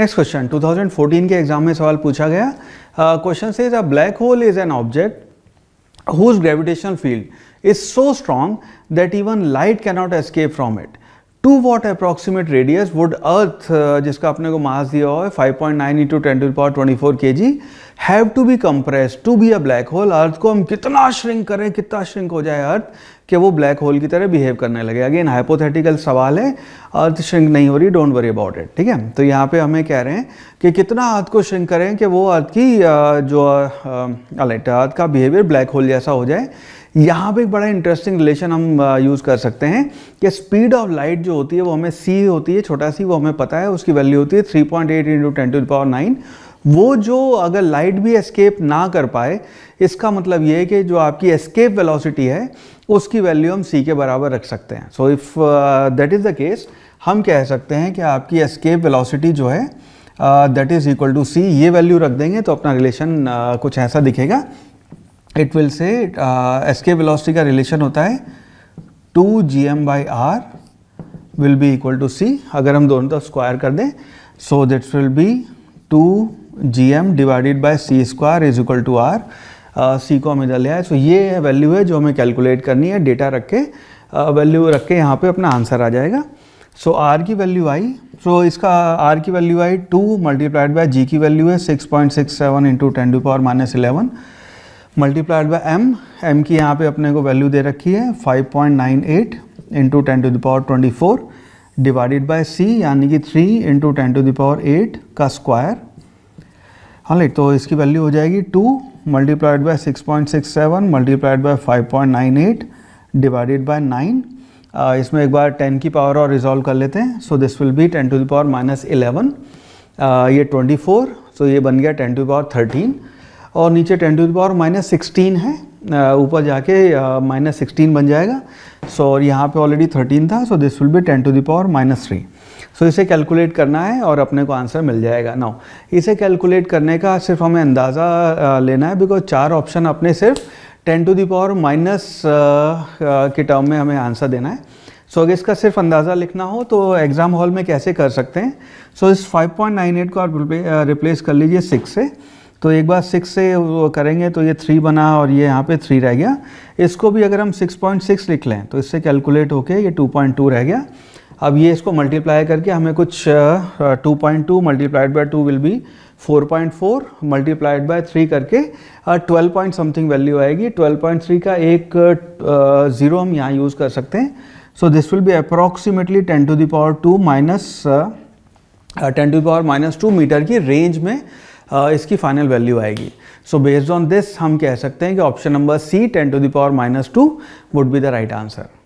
next question 2014 के exam में सवाल पूछा गया क्वेश्चन से a black hole is an object whose gravitation field is so strong that even light cannot escape from it to what approximate radius would earth जिसका अपने को mass दिया हुआ है five point into ten to power twenty four K G have to be compress to be a black hole earth को हम कितना shrink करें कितना श्रिंक हो जाए अर्थ कि वो ब्लैक होल की तरह बिहेव करने लगे अगेन हाइपोथेटिकल सवाल है अर्थ श्रिंक नहीं हो रही डोंट वरी अबाउट इट ठीक है तो यहाँ पे हमें कह रहे हैं कि कितना अर्थ को श्रिंक करें कि वो अर्थ की जो अलर्ट अर्थ का बिहेवियर ब्लैक होल जैसा हो जाए यहाँ पे एक बड़ा इंटरेस्टिंग रिलेशन हम यूज़ कर सकते हैं कि स्पीड ऑफ लाइट जो होती है वो हमें सी होती है छोटा सी वो हमें पता है उसकी वैल्यू होती है three point eight into ten to power nine वो जो अगर लाइट भी एस्केप ना कर पाए इसका मतलब ये है कि जो आपकी एस्केप वेलोसिटी है उसकी वैल्यू हम सी के बराबर रख सकते हैं so if that is the case हम कह सकते हैं कि आपकी एस्केप वेलोसिटी जो है that is equal to C ये वैल्यू रख देंगे तो अपना रिलेशन uh, कुछ ऐसा दिखेगा it will say escape velocity का रिलेशन होता है two G M by R will be equal to C अगर हम दोनों तो स्क्वायर कर दें so this will be two G M divided by C square is equal to R C को हमें इधर ले आए सो ये वैल्यू है जो हमें कैलकुलेट करनी है डेटा रख के वैल्यू uh, रख के यहाँ पे अपना आंसर आ जाएगा सो so, आर की वैल्यू आई सो इसका आर की वैल्यू आई टू मल्टीप्लाइड बाय जी की वैल्यू है six point six seven into ten to power minus eleven multiplied by M M की यहाँ पे अपने को वैल्यू दे रखी है five point nine eight into ten to the power twenty four divided by C यानी कि three into ten to the power eight का स्क्वायर हाँ लेट तो इसकी वैल्यू हो जाएगी two multiplied by six point six seven multiplied by five point nine eight divided by nine इसमें एक बार टेन की पावर और रिजॉल्व कर लेते हैं so this will be ten to the power minus eleven ये ट्वेंटी फोर सो ये बन गया ten to the power thirteen और नीचे ten to the power minus sixteen है uh, ऊपर जाके माइनस uh, सिक्सटीन बन जाएगा सो so, यहाँ पे ऑलरेडी थर्टीन था so this will be ten to the power minus three so so, इसे कैलकुलेट करना है और अपने को आंसर मिल जाएगा नाउ इसे कैलकुलेट करने का सिर्फ हमें अंदाज़ा लेना है बिकॉज चार ऑप्शन अपने सिर्फ ten to the power minus के टर्म में हमें आंसर देना है सो so, अगर इसका सिर्फ अंदाज़ा लिखना हो तो एग्ज़ाम हॉल में कैसे कर सकते हैं सो so, इस 5.98 को आप रिप्लेस कर लीजिए सिक्स से तो एक बार सिक्स से वो करेंगे तो ये थ्री बना और ये यहाँ पे थ्री रह गया इसको भी अगर हम 6.6 लिख लें तो इससे कैलकुलेट होके ये 2.2 रह गया अब ये इसको मल्टीप्लाई करके हमें कुछ two point two multiplied by two will be four point four multiplied by three करके ट्वेल्व पॉइंट समथिंग वैल्यू आएगी ट्वेल्व पॉइंट थ्री का एक ज़ीरो uh, हम यहाँ यूज़ कर सकते हैं so this will be approximately ten to the power two minus ten to the power minus two metre की रेंज में uh, इसकी फाइनल वैल्यू आएगी सो बेस्ड ऑन दिस हम कह सकते हैं कि option number C ten to the power minus two would be the right answer